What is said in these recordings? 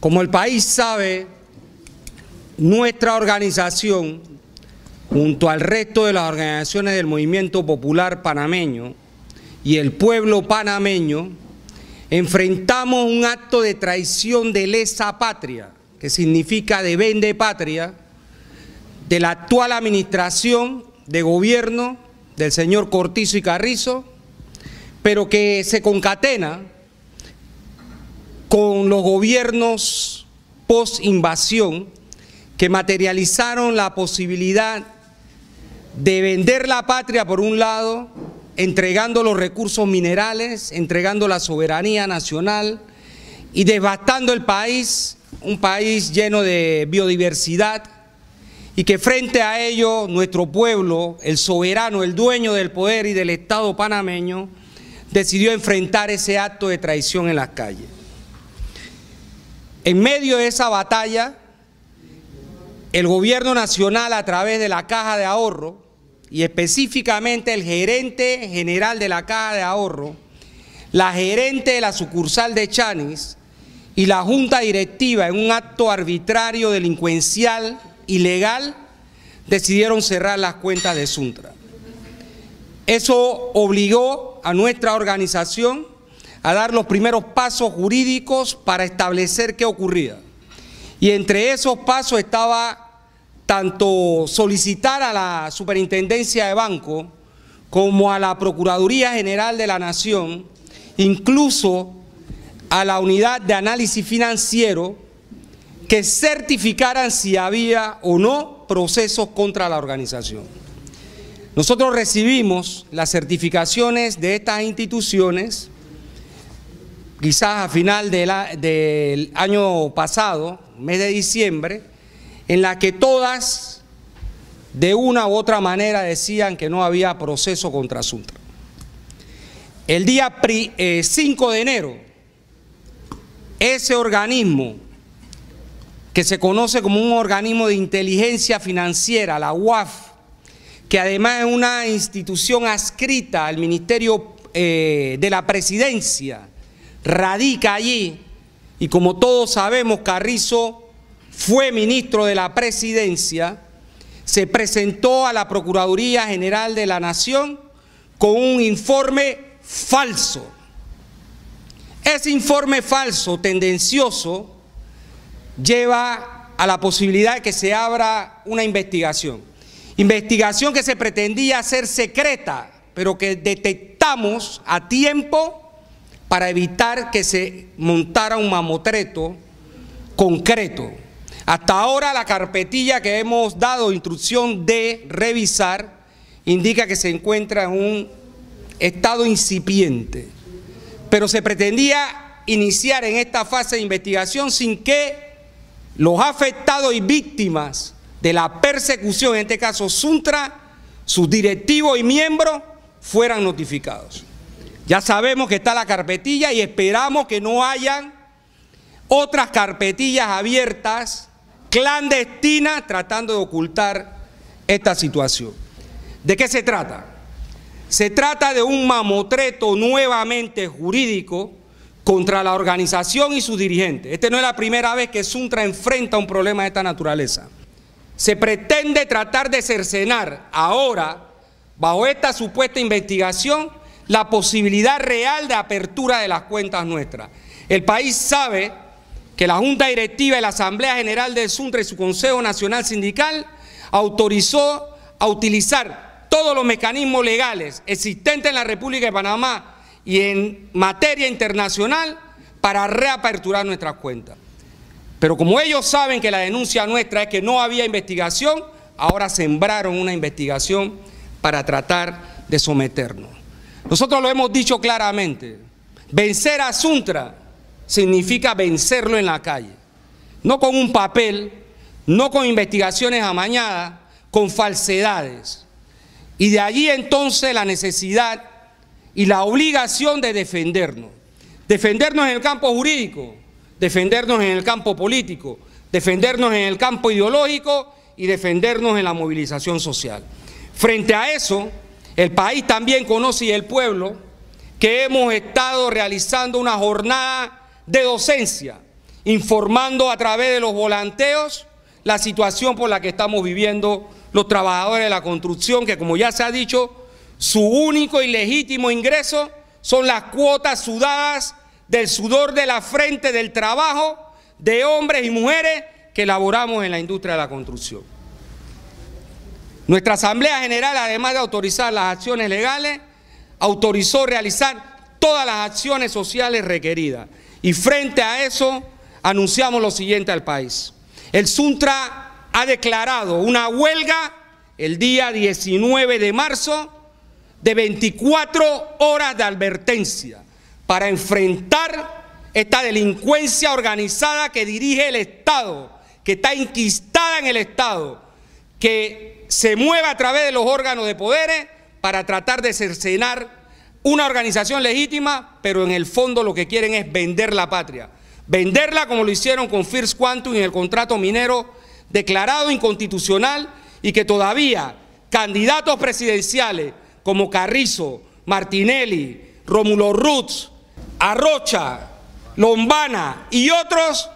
Como el país sabe, nuestra organización, junto al resto de las organizaciones del movimiento popular panameño y el pueblo panameño, enfrentamos un acto de traición de lesa patria, que significa de vende patria, de la actual administración de gobierno del señor Cortizo y Carrizo, pero que se concatena con los gobiernos post-invasión que materializaron la posibilidad de vender la patria por un lado, entregando los recursos minerales, entregando la soberanía nacional y devastando el país, un país lleno de biodiversidad y que frente a ello nuestro pueblo, el soberano, el dueño del poder y del Estado panameño, decidió enfrentar ese acto de traición en las calles. En medio de esa batalla, el gobierno nacional a través de la caja de ahorro y específicamente el gerente general de la caja de ahorro, la gerente de la sucursal de Chanis y la junta directiva en un acto arbitrario, delincuencial, ilegal, decidieron cerrar las cuentas de Suntra. Eso obligó a nuestra organización a dar los primeros pasos jurídicos para establecer qué ocurría. Y entre esos pasos estaba tanto solicitar a la Superintendencia de Banco como a la Procuraduría General de la Nación, incluso a la Unidad de Análisis Financiero, que certificaran si había o no procesos contra la organización. Nosotros recibimos las certificaciones de estas instituciones quizás a final del, año pasado, mes de diciembre, en la que todas de una u otra manera decían que no había proceso contra Suntra. El día 5 eh, de enero, ese organismo que se conoce como un organismo de inteligencia financiera, la UAF, que además es una institución adscrita al Ministerio eh, de la Presidencia, radica allí y como todos sabemos, Carrizo fue ministro de la presidencia, se presentó a la Procuraduría General de la Nación con un informe falso. Ese informe falso, tendencioso, lleva a la posibilidad de que se abra una investigación. Investigación que se pretendía hacer secreta, pero que detectamos a tiempo para evitar que se montara un mamotreto concreto. Hasta ahora la carpetilla que hemos dado instrucción de revisar indica que se encuentra en un estado incipiente, pero se pretendía iniciar en esta fase de investigación sin que los afectados y víctimas de la persecución, en este caso Suntra, sus directivos y miembros, fueran notificados. Ya sabemos que está la carpetilla y esperamos que no hayan otras carpetillas abiertas, clandestinas, tratando de ocultar esta situación. ¿De qué se trata? Se trata de un mamotreto nuevamente jurídico contra la organización y su dirigente. Esta no es la primera vez que Suntra enfrenta un problema de esta naturaleza. Se pretende tratar de cercenar ahora, bajo esta supuesta investigación, la posibilidad real de apertura de las cuentas nuestras. El país sabe que la Junta Directiva y la Asamblea General de Suntra y su Consejo Nacional Sindical autorizó a utilizar todos los mecanismos legales existentes en la República de Panamá y en materia internacional para reaperturar nuestras cuentas. Pero como ellos saben que la denuncia nuestra es que no había investigación, ahora sembraron una investigación para tratar de someternos. Nosotros lo hemos dicho claramente. Vencer a Suntra significa vencerlo en la calle. No con un papel, no con investigaciones amañadas, con falsedades. Y de allí entonces la necesidad y la obligación de defendernos. Defendernos en el campo jurídico, defendernos en el campo político, defendernos en el campo ideológico y defendernos en la movilización social. Frente a eso, el país también conoce y el pueblo que hemos estado realizando una jornada de docencia, informando a través de los volanteos la situación por la que estamos viviendo los trabajadores de la construcción, que como ya se ha dicho, su único y legítimo ingreso son las cuotas sudadas del sudor de la frente del trabajo de hombres y mujeres que laboramos en la industria de la construcción. Nuestra Asamblea General, además de autorizar las acciones legales, autorizó realizar todas las acciones sociales requeridas. Y frente a eso, anunciamos lo siguiente al país. El Suntra ha declarado una huelga el día 19 de marzo de 24 horas de advertencia para enfrentar esta delincuencia organizada que dirige el Estado, que está inquistada en el Estado, que se mueva a través de los órganos de poderes para tratar de cercenar una organización legítima, pero en el fondo lo que quieren es vender la patria. Venderla como lo hicieron con First Quantum en el contrato minero declarado inconstitucional y que todavía candidatos presidenciales como Carrizo, Martinelli, Romulo Rutz, Arrocha, Lombana y otros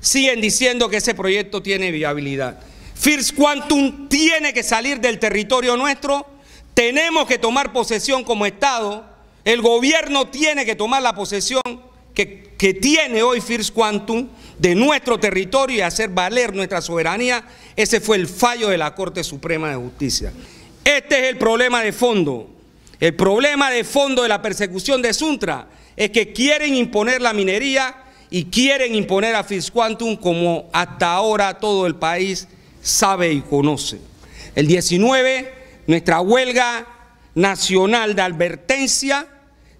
siguen diciendo que ese proyecto tiene viabilidad. First Quantum tiene que salir del territorio nuestro, tenemos que tomar posesión como Estado, el gobierno tiene que tomar la posesión que, tiene hoy First Quantum de nuestro territorio y hacer valer nuestra soberanía. Ese fue el fallo de la Corte Suprema de Justicia. Este es el problema de fondo. El problema de fondo de la persecución de Suntra es que quieren imponer la minería y quieren imponer a Quantum como hasta ahora todo el país sabe y conoce. El 19, nuestra huelga nacional de advertencia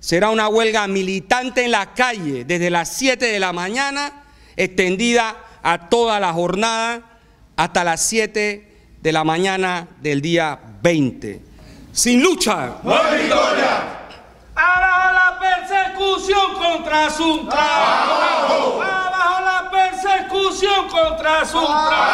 será una huelga militante en la calle desde las 7 de la mañana, extendida a toda la jornada hasta las 7 de la mañana del día 20. Sin lucha, no hay victoria. Abajo la persecución contra su Abajo. la persecución contra